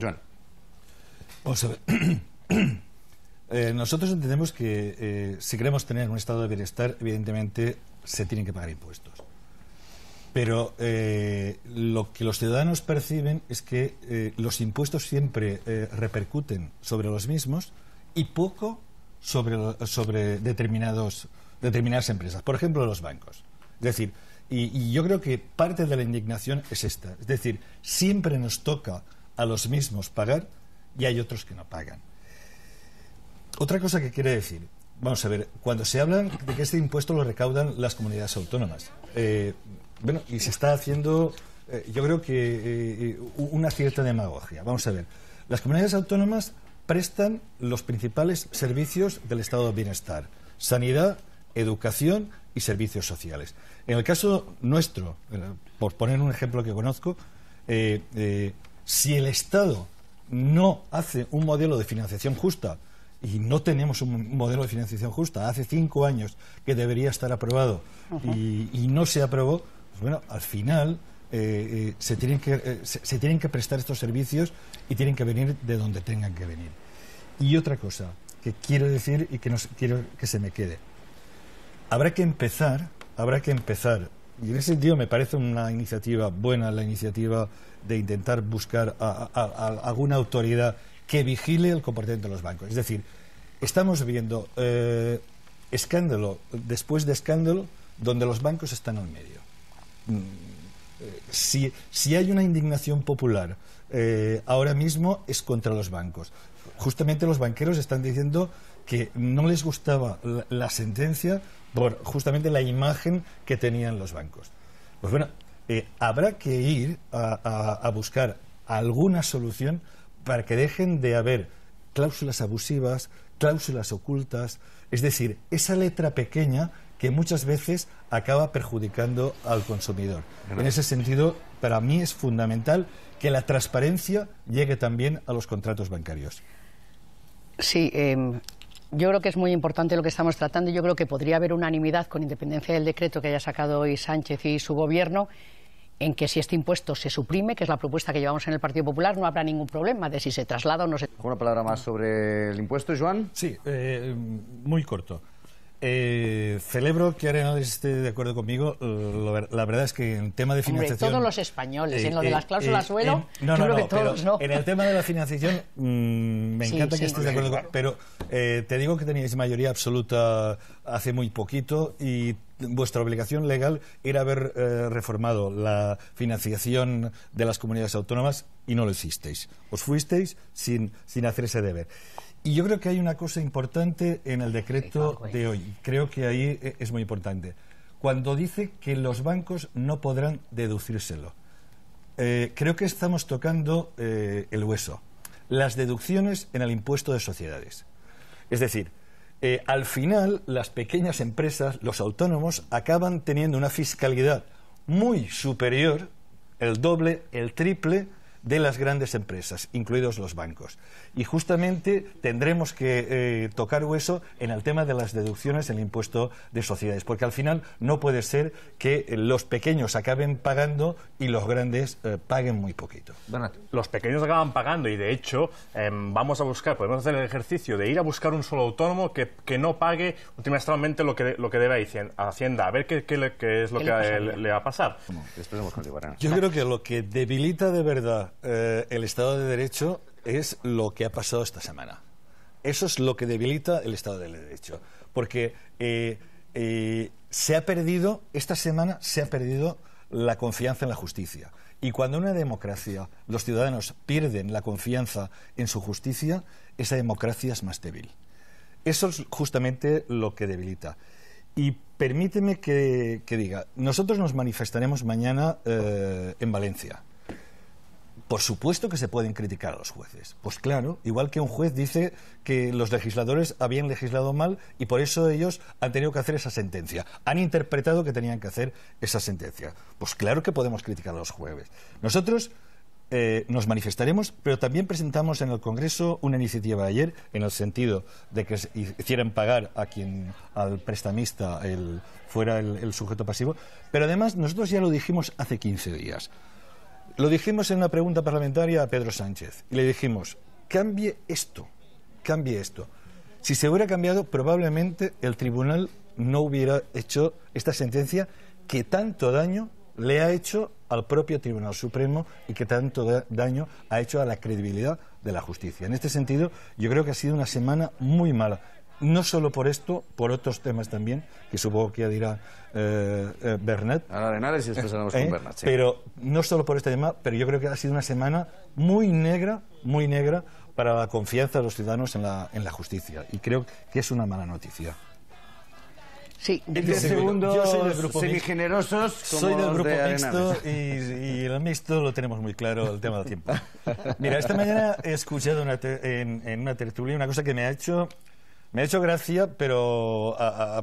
Joan. Eh, nosotros entendemos que eh, si queremos tener un estado de bienestar, evidentemente se tienen que pagar impuestos. Pero eh, lo que los ciudadanos perciben es que los impuestos siempre repercuten sobre los mismos y poco sobre, sobre determinados, determinadas empresas. Por ejemplo, los bancos. Es decir, y, y yo creo que parte de la indignación es esta. Es decir, siempre nos toca a los mismos pagar y hay otros que no pagan. Otra cosa que quiere decir, vamos a ver, cuando se habla de que este impuesto lo recaudan las comunidades autónomas, eh, bueno, y se está haciendo, eh, yo creo que eh, una cierta demagogia. Vamos a ver, las comunidades autónomas prestan los principales servicios del estado de bienestar, sanidad, educación y servicios sociales. En el caso nuestro, por poner un ejemplo que conozco, si el Estado no hace un modelo de financiación justa, y no tenemos un modelo de financiación justa, hace cinco años que debería estar aprobado y, no se aprobó, pues bueno, al final eh, eh, se, tienen que, eh, se, se tienen que prestar estos servicios y tienen que venir de donde tengan que venir. Y otra cosa que quiero decir y que no, quiero que se me quede. Habrá que empezar, habrá que empezar y en ese sentido me parece una iniciativa buena, la iniciativa de intentar buscar a, alguna autoridad que vigile el comportamiento de los bancos. Es decir, estamos viendo eh, escándalo después de escándalo donde los bancos están al medio. Mm, eh, si, si hay una indignación popular eh, ahora mismo es contra los bancos. Justamente los banqueros están diciendo que no les gustaba la sentencia por justamente la imagen que tenían los bancos. Pues bueno, eh, habrá que ir a, buscar alguna solución para que dejen de haber cláusulas abusivas, cláusulas ocultas, es decir, esa letra pequeña que muchas veces acaba perjudicando al consumidor. En ese sentido, para mí es fundamental que la transparencia llegue también a los contratos bancarios. Sí, em, yo creo que es muy importante lo que estamos tratando. Yo creo que podría haber unanimidad, con independencia del decreto que haya sacado hoy Sánchez y su gobierno, en que si este impuesto se suprime, que es la propuesta que llevamos en el Partido Popular, no habrá ningún problema de si se traslada o no se... ¿Una palabra más sobre el impuesto, Joan? Sí, eh, muy corto. Eh, celebro que Arenal esté de acuerdo conmigo. Eh, la verdad es que en tema de financiación. todos los españoles, en lo de eh, las eh, cláusulas suelo, no, no, creo no, no. En el tema de la financiación, mm, me encanta que estés de acuerdo conmigo. Pero te digo que teníais mayoría absoluta hace muy poquito y vuestra obligación legal era haber reformado la financiación de las comunidades autónomas y no lo hicisteis. Os fuisteis sin, sin ese deber. Y yo creo que hay una cosa importante en el decreto pues. de hoy. Creo que ahí e-, es muy importante. Cuando dice que los bancos no podrán deducírselo. Eh, creo que estamos tocando eh, el hueso. Las deducciones en el impuesto de sociedades. Es decir, eh, al final las pequeñas empresas, los autónomos, acaban teniendo una fiscalidad muy superior, el doble, el triple, de las grandes empresas, incluidos los bancos. Y justamente tendremos que eh, tocar hueso en el tema de las deducciones el impuesto de sociedades, porque al final no puede ser que los pequeños acaben pagando y los grandes eh, paguen muy poquito. Los pequeños acaban pagando y de hecho em, vamos a buscar, podemos hacer el ejercicio de ir a buscar un solo autónomo que, que no pague últimamente lo que, lo que debe a Hacienda, a ver qué, qué, es lo que le, va a pasar. Yo creo que lo que debilita de verdad eh, el Estado de Derecho es lo que ha pasado esta semana. Eso es lo que debilita el Estado de Derecho. Porque eh, eh, se ha perdido, esta semana se ha perdido la confianza en la justicia. Y cuando una democracia los ciudadanos pierden la confianza en su justicia, esa democracia es más débil. Eso es justamente lo que debilita. Y permíteme que, diga, nosotros nos manifestaremos mañana en Valencia. Por supuesto que se pueden criticar a los jueces. Pues claro, igual que un juez dice que los legisladores habían legislado mal y por eso ellos han tenido que hacer esa sentencia. Han interpretado que tenían que hacer esa sentencia. Pues claro que podemos criticar a los jueces. Nosotros eh, nos manifestaremos, pero también presentamos en el Congreso una iniciativa ayer en el sentido de que hicieran pagar a quien, al prestamista el, fuera el sujeto pasivo. Pero además nosotros ya lo dijimos hace 15 días. Lo dijimos en una pregunta parlamentaria a Pedro Sánchez y le dijimos, cambie esto, cambie esto. Si se hubiera cambiado, probablemente el tribunal no hubiera hecho esta sentencia que tanto daño le ha hecho al propio Tribunal Supremo y que tanto daño ha hecho a la credibilidad de la justicia. En este sentido, yo creo que ha sido una semana muy mala no solo por esto, por otros temas también, que supongo que ya dirá eh, eh Bernat. Ahora Arenales y después hablamos con ¿Eh? Bernat. Pero no solo por este tema, pero yo creo que ha sido una semana muy negra, muy negra para la confianza de los ciudadanos en la, en la justicia. Y creo que es una mala noticia. Sí, el segundo, yo soy del grupo soy del grupo mixto y, el mixto lo tenemos muy claro, el tema del tiempo. Mira, esta mañana he escuchado en, en, una tertulia una cosa que me ha hecho me ha hecho gracia, pero a,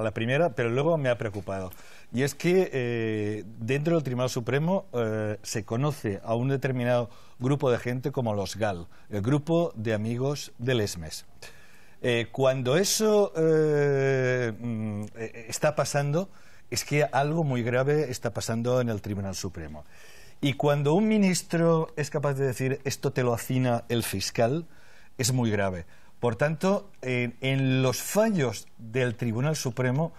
la primera, pero luego me ha preocupado. Y es que eh, dentro del Tribunal Supremo eh, se conoce a un determinado grupo de gente como los GAL, el Grupo de Amigos del ESMES. Eh, cuando eso mm, está pasando, es que algo muy grave está pasando en el Tribunal Supremo. Y cuando un ministro es capaz de decir esto te lo afina el fiscal, es muy grave. Por tanto, en, los fallos del Tribunal Supremo,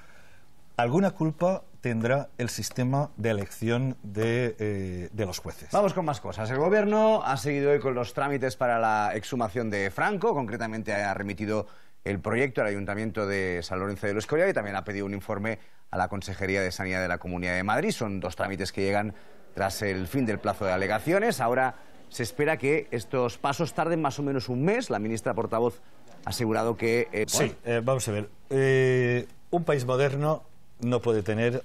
alguna culpa tendrá el sistema de elección eh, de, los jueces. Vamos con más cosas. El gobierno ha seguido hoy con los trámites para la exhumación de Franco, concretamente ha remitido el proyecto al Ayuntamiento de San Lorenzo de los Escorial y también ha pedido un informe a la Consejería de Sanidad de la Comunidad de Madrid. Son dos trámites que llegan tras el fin del plazo de alegaciones. Ahora se espera que estos pasos tarden más o menos un mes. La ministra portavoz ha asegurado que... Eh, sí, eh, vamos a ver. Eh, un país moderno no puede tener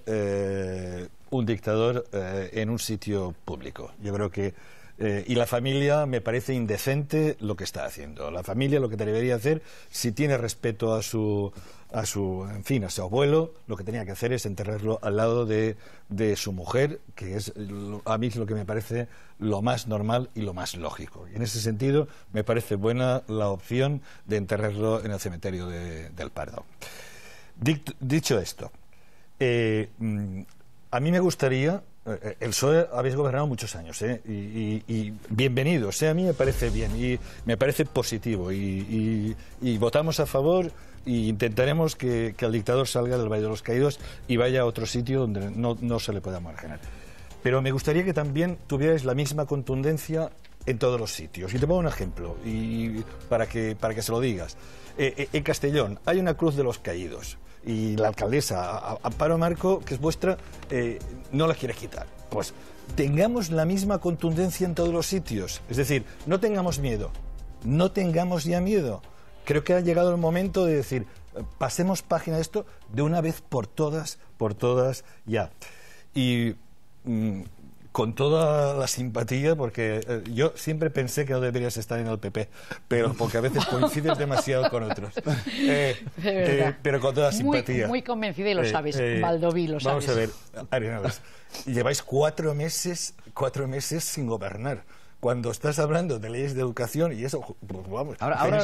un dictador en un sitio público. Yo creo que eh, y la familia me parece indecente lo que está haciendo. La familia lo que debería hacer, si tiene respeto a su, a su, en fin, a su abuelo, lo que tenía que hacer es enterrarlo al lado de, de su mujer, que es a mí lo que me parece lo más normal y lo más lógico. Y en ese sentido me parece buena la opción de enterrarlo en el cementerio de, del Pardo. dicho esto, eh, mm, a mí me gustaría eh, el PSOE habéis gobernado muchos años, ¿eh? y, bienvenidos, a mí me parece bien, y me parece positivo, y, votamos a favor e intentaremos que, el dictador salga del Valle de los Caídos y vaya a otro sitio donde no, se le pueda marginar. Pero me gustaría que también tuvierais la misma contundencia en todos los sitios. Y te pongo un ejemplo, y para, que, para que se lo digas. Eh, eh, en Castellón hay una cruz de los caídos. Y la alcaldesa Amparo Marco, que es vuestra, no la quieres quitar. Pues tengamos la misma contundencia en todos los sitios. Es decir, no tengamos miedo. No tengamos ya miedo. Creo que ha llegado el momento de decir, pasemos página de esto de una vez por todas, por todas ya. Y mm, con toda la simpatía, porque eh, yo siempre pensé que no deberías estar en el PP, pero porque a veces coincides demasiado con otros. Eh, eh, pero con toda simpatía. Muy, muy convencido y lo sabes, Valdoví, lo sabes. Vamos a ver, lleváis cuatro meses, cuatro meses sin gobernar cuando estás hablando de leyes de educación y eso, pues vamos. Ahora, ahora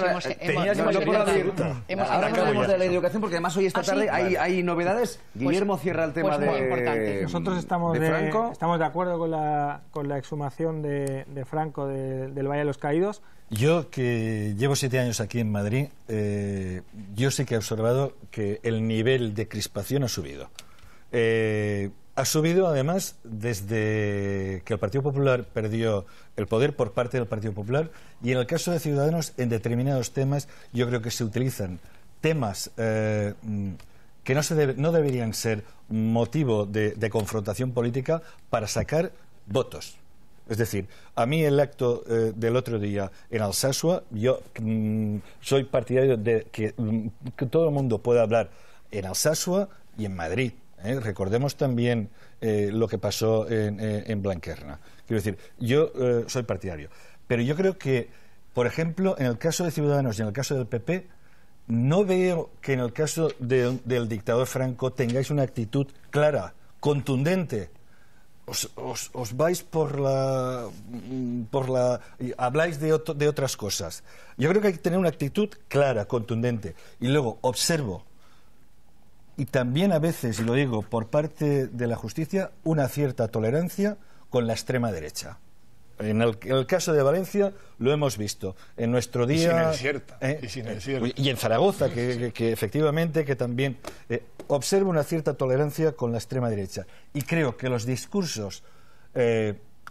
hablamos de la educación porque además hoy esta ah, tarde hay, novedades. Pues, Guillermo cierra el tema pues, de Nosotros estamos de, estamos de acuerdo con la, con la exhumación de, Franco del Valle de los Caídos. Yo, que llevo siete años aquí en Madrid, eh, yo sé que he observado que el nivel de crispación ha subido. Eh, ha subido además desde que el Partido Popular perdió el poder por parte del Partido Popular y en el caso de Ciudadanos en determinados temas yo creo que se utilizan temas eh, mm, que no, se no deberían ser motivo de, confrontación política para sacar votos. Es decir, a mí el acto eh, del otro día en Alsasua, yo mm, soy partidario de que, mm, que, todo el mundo pueda hablar en Alsasua y en Madrid. ¿eh? Recordemos también eh, lo que pasó eh, en, Blanquerna. Quiero decir, yo soy partidario, pero yo creo que, por ejemplo, en el caso de Ciudadanos y en el caso del PP, no veo que en el caso del dictador Franco tengáis una actitud clara, contundente. Os, os, vais por la, por la... habláis de otras cosas. Yo creo que hay que tener una actitud clara, contundente. Y luego, observo, y también a veces, y lo digo, por parte de la justicia, una cierta tolerancia con la extrema derecha. En el, caso de Valencia lo hemos visto. En nuestro día. Y sin eh, eh, y, en Zaragoza, que, efectivamente que también eh, observa una cierta tolerancia con la extrema derecha. Y creo que los discursos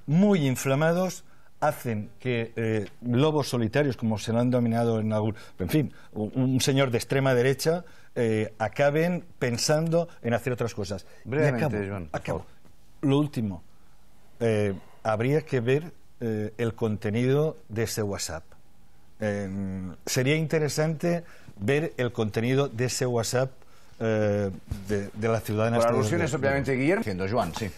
muy inflamados hacen que eh, lobos solitarios, como se lo han dominado en algún... En fin, un, señor de extrema derecha eh, acaben pensando en hacer otras cosas. Brevemente, Lo último, eh, habría que ver el contenido de ese WhatsApp. Em, sería interesante ver el contenido de ese WhatsApp de, de, la ciudadana... Por alusiones, obviamente, Guillermo. Joan, sí.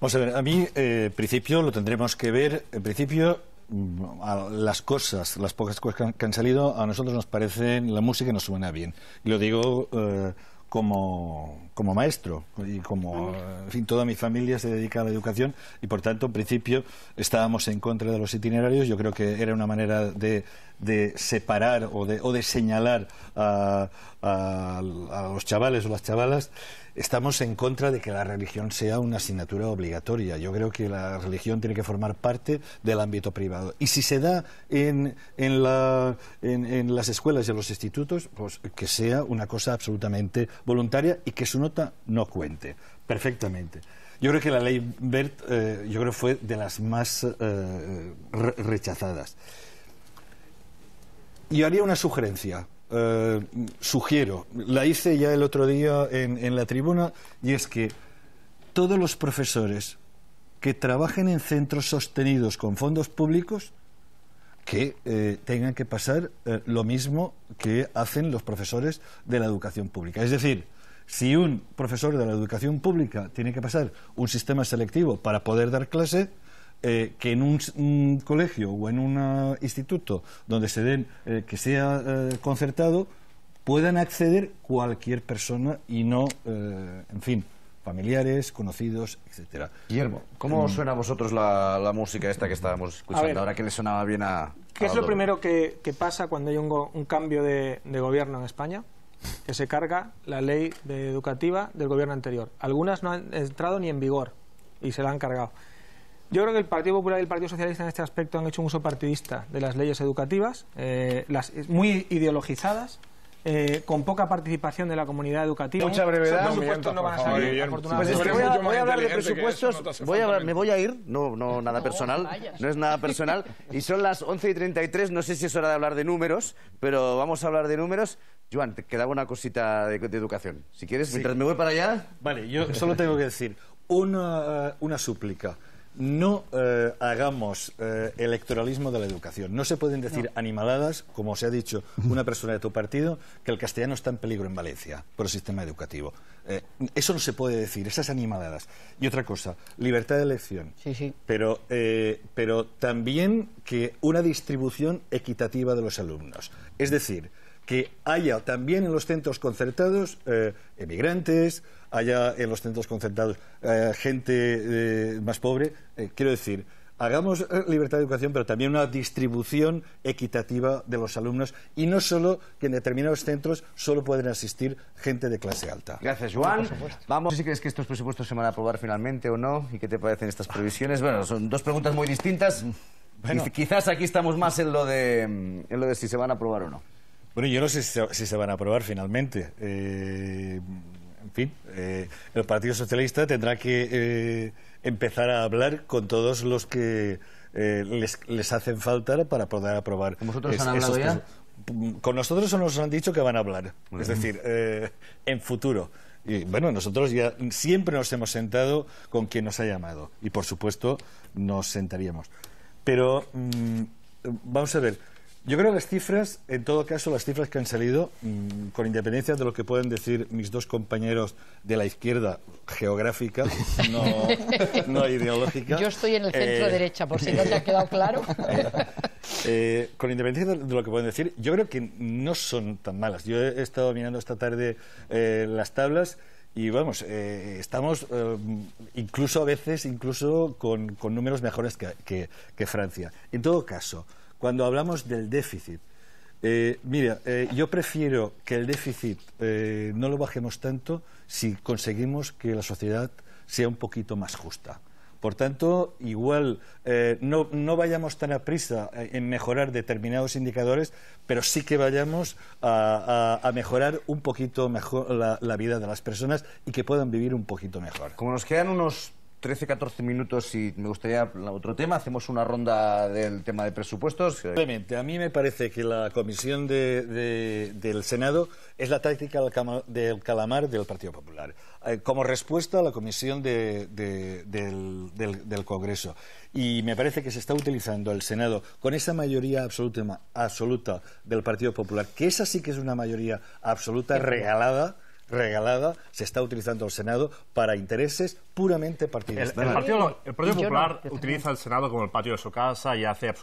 Vamos a ver, a mí, eh, principio, lo tendremos que ver. En principio, mm, las cosas, las pocas cosas que han, salido, a nosotros nos parecen, la música nos suena bien. lo digo eh, como, maestro y como, en fin, toda mi familia se dedica a la educación y por tanto, en principio, estábamos en contra de los itinerarios. Yo creo que era una manera de, de separar o de, o de señalar a, a los chavales o las chavalas estamos en contra de que la religión sea una asignatura obligatoria. Yo creo que la religión tiene que formar parte del ámbito privado. Y si se da en, en, las escuelas y en los institutos, pues que sea una cosa absolutamente voluntaria y que su nota no cuente. Perfectamente. Yo creo que la ley Bert, eh, yo creo fue de las más eh, rechazadas. Yo haría una sugerencia eh, sugiero, la hice ya el otro día en, la tribuna, y es que todos los profesores que trabajen en centros sostenidos con fondos públicos que eh, tengan que pasar eh, lo mismo que hacen los profesores de la educación pública. Es decir, si un profesor de la educación pública tiene que pasar un sistema selectivo para poder dar clase, eh, que en un, colegio o en un ah, instituto donde se den, eh, que sea eh, concertado, puedan acceder cualquier persona y no, en fin, familiares, conocidos, etcétera. Guillermo, ¿cómo mm. suena a vosotros la, música esta que estábamos escuchando ahora que le sonaba bien a... ¿Qué es lo primero que, pasa cuando hay un, cambio de, de gobierno en España? que se carga la ley educativa del gobierno anterior. Algunas no han entrado ni en vigor y se la han cargado. Yo creo que el Partido Popular y el Partido Socialista en este aspecto han hecho un uso partidista de las leyes educativas, eh, las, muy ideologizadas, eh, con poca participación de la comunidad educativa. Mucha brevedad. por no van a salir, voy, a, hablar de presupuestos. me voy a ir. No, no, nada personal. No es nada personal. Y son las 11 y 33. No sé si es hora de hablar de números, pero vamos a hablar de números. Joan, te quedaba una cosita de, educación. Si quieres, mientras me voy para allá. Vale, yo solo tengo que decir una, eh, una súplica no eh, hagamos eh, electoralismo de la educación. No se pueden decir animaladas, como se ha dicho una persona de tu partido, que el castellano está en peligro en Valencia por el sistema educativo. Eh, eso no se puede decir, esas animaladas. Y otra cosa, libertad de elección. Sí, sí. Pero, pero también que una distribución equitativa de los alumnos. Es decir, que haya también en los centros concertados eh, emigrantes, haya en los centros concertados eh, gente eh, más pobre. quiero decir, hagamos libertad de educación, pero también una distribución equitativa de los alumnos y no solo que en determinados centros solo pueden asistir gente de clase alta. Gracias, Juan. Vamos. No si crees que estos presupuestos se van a aprobar finalmente o no y qué te parecen estas previsiones. Bueno, son dos preguntas muy distintas. Quizás aquí estamos más en lo de, en lo de si se van a aprobar o no. Bueno, yo no sé si se, van a aprobar finalmente. Eh, en fin, eh, el Partido Socialista tendrá que eh, empezar a hablar con todos los que les, hacen falta para poder aprobar. ¿Con nosotros han hablado ya? Con nosotros nos han dicho que van a hablar. Es decir, en futuro. Y bueno, nosotros ya siempre nos hemos sentado con quien nos ha llamado. Y por supuesto, nos sentaríamos. Pero mm, vamos a ver yo creo que las cifras, en todo caso, las cifras que han salido, mm, con independencia de lo que pueden decir mis dos compañeros de la izquierda geográfica, no, ideológica. Yo estoy en el centro eh, derecha, por si no te ha quedado claro. Eh, eh, con independencia de lo que pueden decir, yo creo que no son tan malas. Yo he estado mirando esta tarde las tablas. Y vamos, estamos incluso a veces, incluso con, números mejores que, que Francia. En todo caso, cuando hablamos del déficit. Eh, mira, eh, yo prefiero que el déficit eh, no lo bajemos tanto si conseguimos que la sociedad sea un poquito más justa. Por tanto, igual no, no, vayamos tan a prisa en mejorar determinados indicadores, pero sí que vayamos a, mejorar un poquito mejor la, la vida de las personas y que puedan vivir un poquito mejor. Como nos quedan unos 13, 14 minutos y me gustaría otro tema. Hacemos una ronda del tema de presupuestos. Simplemente, a mí me parece que la comisión del Senado es la táctica del calamar del Partido Popular, eh, como respuesta a la comisión del, Congreso. Y me parece que se está utilizando el Senado con esa mayoría absoluta, absoluta del Partido Popular, que esa sí que es una mayoría absoluta regalada regalada se está utilizando el Senado para intereses puramente partidistas. El, partido, Popular utiliza el Senado como el patio de su casa y hace absolutamente